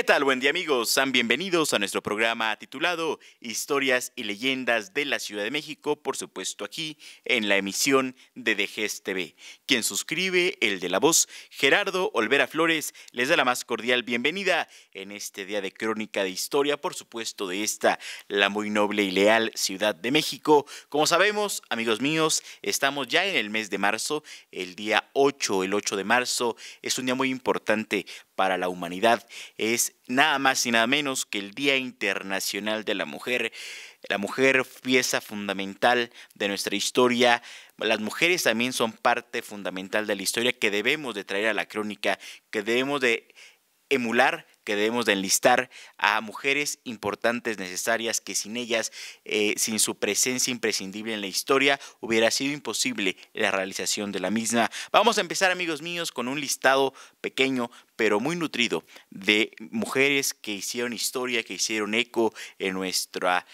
¿Qué tal? Buen día amigos, sean bienvenidos a nuestro programa titulado Historias y leyendas de la Ciudad de México, por supuesto aquí en la emisión de Dejes TV. Quien suscribe, el de la voz, Gerardo Olvera Flores, les da la más cordial bienvenida en este día de crónica de historia, por supuesto de esta, la muy noble y leal Ciudad de México. Como sabemos, amigos míos, estamos ya en el mes de marzo, el día 8, el 8 de marzo, es un día muy importante para la humanidad es nada más y nada menos que el Día Internacional de la Mujer. La mujer pieza fundamental de nuestra historia. Las mujeres también son parte fundamental de la historia que debemos de traer a la crónica, que debemos de emular debemos de enlistar a mujeres importantes, necesarias, que sin ellas, eh, sin su presencia imprescindible en la historia, hubiera sido imposible la realización de la misma. Vamos a empezar, amigos míos, con un listado pequeño, pero muy nutrido, de mujeres que hicieron historia, que hicieron eco en nuestra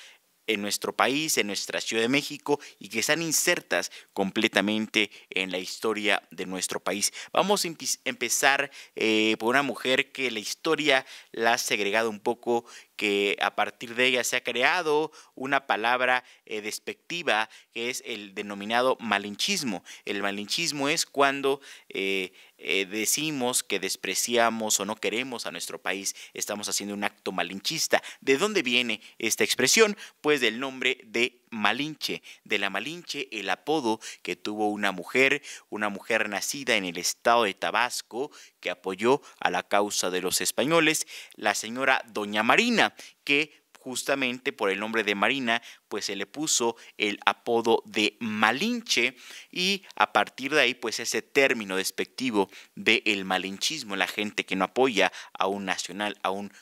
en nuestro país, en nuestra Ciudad de México y que están insertas completamente en la historia de nuestro país. Vamos a empezar eh, por una mujer que la historia la ha segregado un poco que a partir de ella se ha creado una palabra eh, despectiva que es el denominado malinchismo. El malinchismo es cuando eh, eh, decimos que despreciamos o no queremos a nuestro país, estamos haciendo un acto malinchista. ¿De dónde viene esta expresión? Pues del nombre de Malinche, de la Malinche, el apodo que tuvo una mujer, una mujer nacida en el estado de Tabasco, que apoyó a la causa de los españoles, la señora Doña Marina, que justamente por el nombre de Marina, pues se le puso el apodo de Malinche y a partir de ahí pues ese término despectivo del el malinchismo, la gente que no apoya a un nacional, a un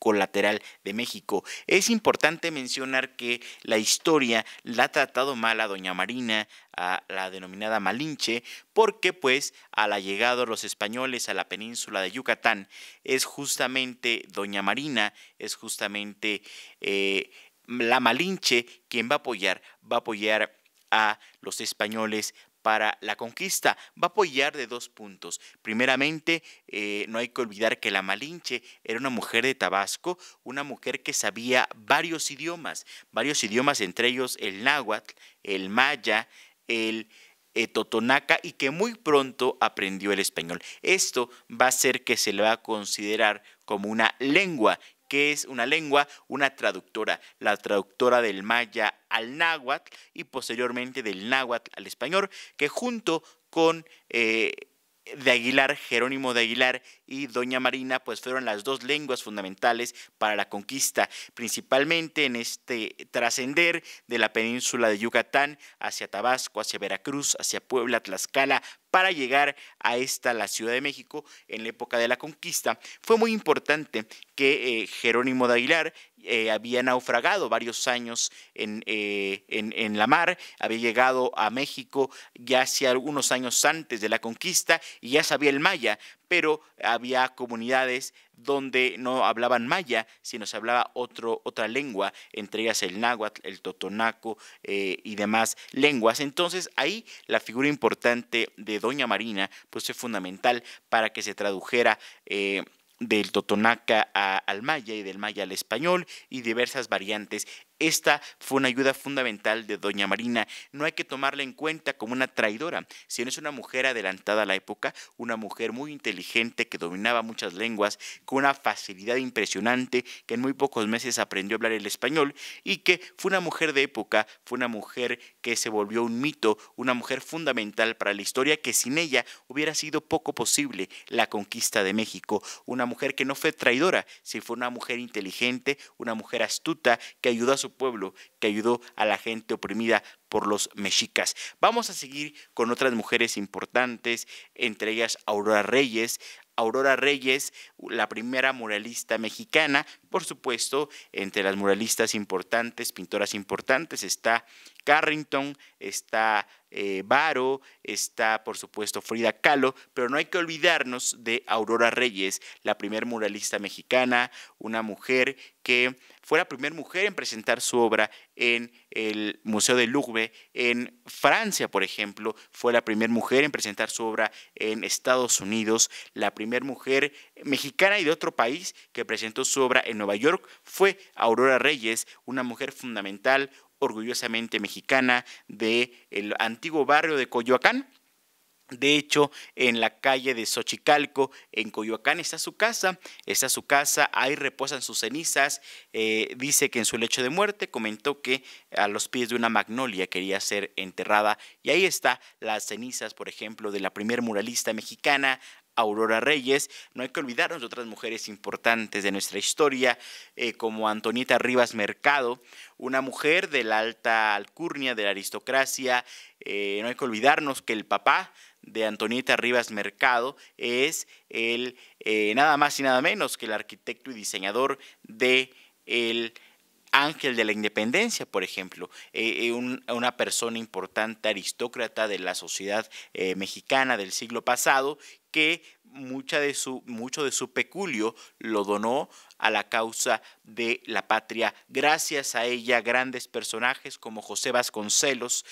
colateral de México. Es importante mencionar que la historia la ha tratado mal a Doña Marina, a la denominada Malinche, porque pues a la llegada de los españoles a la península de Yucatán es justamente Doña Marina, es justamente eh, la Malinche quien va a apoyar, va a apoyar a los españoles para la conquista. Va a apoyar de dos puntos. Primeramente, eh, no hay que olvidar que la Malinche era una mujer de Tabasco, una mujer que sabía varios idiomas, varios idiomas, entre ellos el náhuatl, el maya, el... Eh, totonaca y que muy pronto aprendió el español. Esto va a hacer que se le va a considerar como una lengua que es una lengua, una traductora, la traductora del maya al náhuatl y posteriormente del náhuatl al español, que junto con eh, de Aguilar, Jerónimo de Aguilar y Doña Marina, pues fueron las dos lenguas fundamentales para la conquista, principalmente en este trascender de la península de Yucatán hacia Tabasco, hacia Veracruz, hacia Puebla, Tlaxcala, para llegar a esta, la Ciudad de México, en la época de la conquista, fue muy importante que eh, Jerónimo de Aguilar eh, había naufragado varios años eh, en, la mar, había llegado a México ya hace algunos años antes de la conquista y ya sabía el maya, pero había comunidades donde no hablaban maya, sino se hablaba otro, otra lengua, entre ellas el náhuatl, el totonaco eh, y demás lenguas. Entonces ahí la figura importante de Doña Marina pues, fue fundamental para que se tradujera del totonaca al maya y del maya al español y diversas variantes esta fue una ayuda fundamental de Doña Marina. No hay que tomarla en cuenta como una traidora, sino es una mujer adelantada a la época, una mujer muy inteligente que dominaba muchas lenguas, con una facilidad impresionante, que en muy pocos meses aprendió a hablar el español y que fue una mujer de época, fue una mujer que se volvió un mito, una mujer fundamental para la historia que sin ella hubiera sido poco posible la conquista de México, una mujer que no fue traidora, sino fue una mujer inteligente, una mujer astuta que ayudó a su pueblo que ayudó a la gente oprimida por los mexicas. Vamos a seguir con otras mujeres importantes, entre ellas Aurora Reyes. Aurora Reyes, la primera muralista mexicana, por supuesto, entre las muralistas importantes, pintoras importantes, está Carrington, está eh, Varo, está por supuesto Frida Kahlo, pero no hay que olvidarnos de Aurora Reyes, la primer muralista mexicana, una mujer que fue la primera mujer en presentar su obra en el Museo de Louvre, en Francia, por ejemplo, fue la primera mujer en presentar su obra en Estados Unidos, la primera mujer mexicana y de otro país que presentó su obra en Nueva York fue Aurora Reyes, una mujer fundamental, orgullosamente mexicana, del el antiguo barrio de Coyoacán. De hecho, en la calle de Xochicalco, en Coyoacán, está su casa, está su casa, ahí reposan sus cenizas. Eh, dice que en su lecho de muerte comentó que a los pies de una magnolia quería ser enterrada y ahí está las cenizas, por ejemplo, de la primer muralista mexicana Aurora Reyes. No hay que olvidarnos de otras mujeres importantes de nuestra historia, eh, como Antonieta Rivas Mercado, una mujer de la alta alcurnia, de la aristocracia. Eh, no hay que olvidarnos que el papá de Antonieta Rivas Mercado es el eh, nada más y nada menos que el arquitecto y diseñador de el ángel de la independencia, por ejemplo, eh, eh, una persona importante aristócrata de la sociedad eh, mexicana del siglo pasado que de su, mucho de su peculio lo donó a la causa de la patria. Gracias a ella, grandes personajes como José Vasconcelos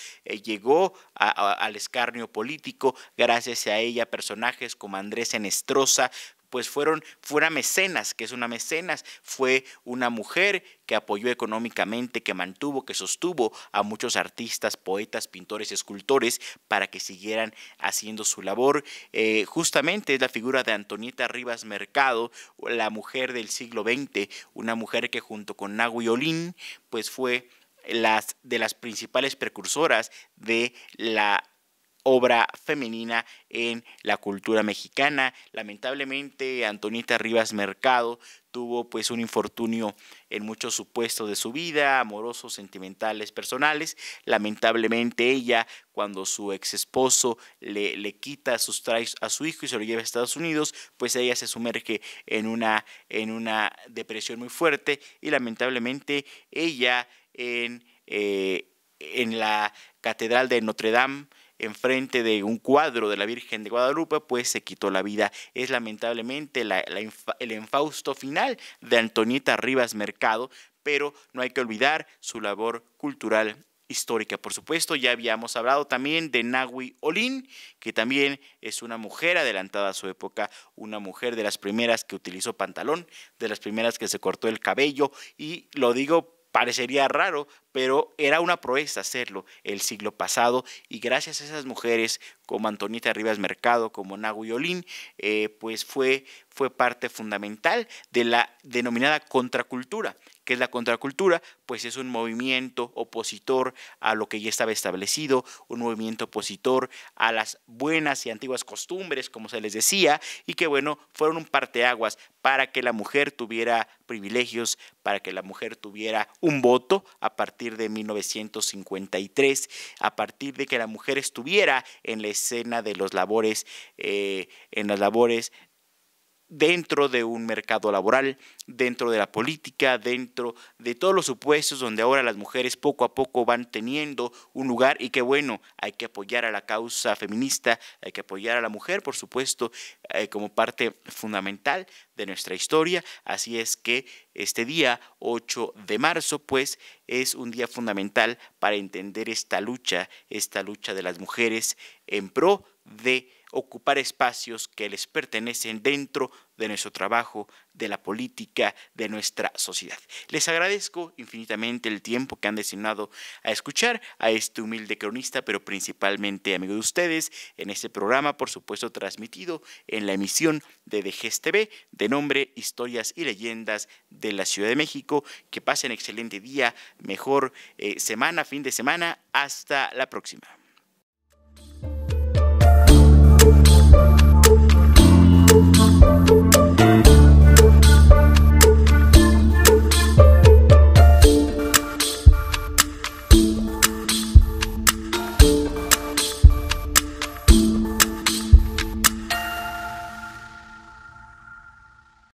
llegó al escarnio político, gracias a ella, personajes como Andrés Enestrosa, pues fueron, fuera mecenas, que es una mecenas, fue una mujer que apoyó económicamente, que mantuvo, que sostuvo a muchos artistas, poetas, pintores, escultores para que siguieran haciendo su labor. Eh, justamente es la figura de Antonieta Rivas Mercado, la mujer del siglo XX, una mujer que junto con y Olín, pues fue las, de las principales precursoras de la obra femenina en la cultura mexicana. Lamentablemente, Antonita Rivas Mercado tuvo pues un infortunio en muchos supuestos de su vida, amorosos, sentimentales, personales. Lamentablemente ella, cuando su ex esposo le, le quita, trajes a su hijo y se lo lleva a Estados Unidos, pues ella se sumerge en una, en una depresión muy fuerte y lamentablemente ella en, eh, en la Catedral de Notre Dame, enfrente de un cuadro de la Virgen de Guadalupe, pues se quitó la vida. Es lamentablemente el enfausto final de Antonita Rivas Mercado, pero no hay que olvidar su labor cultural histórica, por supuesto. Ya habíamos hablado también de Nahui Olin, que también es una mujer adelantada a su época, una mujer de las primeras que utilizó pantalón, de las primeras que se cortó el cabello, y lo digo, parecería raro pero era una proeza hacerlo el siglo pasado y gracias a esas mujeres como Antonita Rivas Mercado, como Nagu Olín, eh, pues fue, fue parte fundamental de la denominada contracultura, que es la contracultura, pues es un movimiento opositor a lo que ya estaba establecido, un movimiento opositor a las buenas y antiguas costumbres, como se les decía, y que bueno, fueron un parteaguas para que la mujer tuviera privilegios, para que la mujer tuviera un voto a partir partir de 1953, a partir de que la mujer estuviera en la escena de los labores, eh, en las labores dentro de un mercado laboral, dentro de la política, dentro de todos los supuestos donde ahora las mujeres poco a poco van teniendo un lugar y que bueno, hay que apoyar a la causa feminista, hay que apoyar a la mujer, por supuesto, eh, como parte fundamental de nuestra historia. Así es que este día 8 de marzo, pues, es un día fundamental para entender esta lucha, esta lucha de las mujeres en pro de ocupar espacios que les pertenecen dentro de nuestro trabajo, de la política, de nuestra sociedad. Les agradezco infinitamente el tiempo que han destinado a escuchar a este humilde cronista, pero principalmente amigo de ustedes, en este programa, por supuesto, transmitido en la emisión de DGSTV, de nombre Historias y Leyendas de la Ciudad de México. Que pasen excelente día, mejor eh, semana, fin de semana. Hasta la próxima.